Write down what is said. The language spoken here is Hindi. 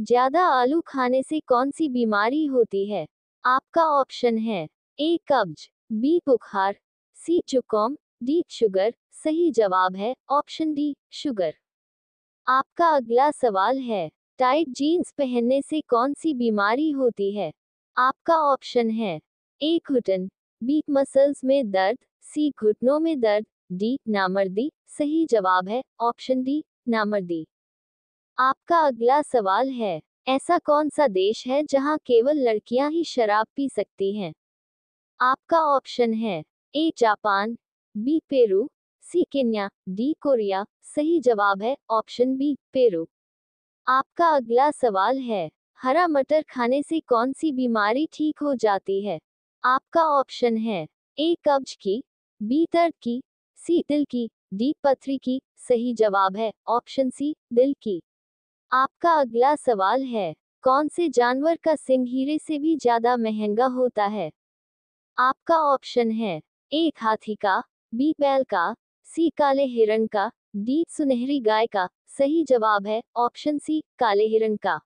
ज्यादा आलू खाने से कौन सी बीमारी होती है आपका ऑप्शन है ए कब्ज बी बुखार सी चुकोम डी शुगर सही जवाब है ऑप्शन डी शुगर आपका अगला सवाल है टाइट जीन्स पहनने से कौन सी बीमारी होती है आपका ऑप्शन है ए घुटन बी मसल्स में दर्द सी घुटनों में दर्द डी नामर्दी सही जवाब है ऑप्शन डी नामर्दी आपका अगला सवाल है ऐसा कौन सा देश है जहां केवल लड़कियां ही शराब पी सकती हैं आपका ऑप्शन है A Japan B Peru C Kenya D Korea सही जवाब है ऑप्शन बी पेरू आपका अगला सवाल है हरा मटर खाने से कौन सी बीमारी ठीक हो जाती है आपका ऑप्शन है ए कब्ज की बी दर्द की सी दिल की डी पथरी की सही जवाब है ऑप्शन सी दिल की आपका अगला सवाल है कौन से जानवर का सिंह हीरे से भी ज्यादा महंगा होता है आपका ऑप्शन है एक हाथी का बी बैल का सी काले हिरण का डी सुनहरी गाय का सही जवाब है ऑप्शन सी काले हिरण का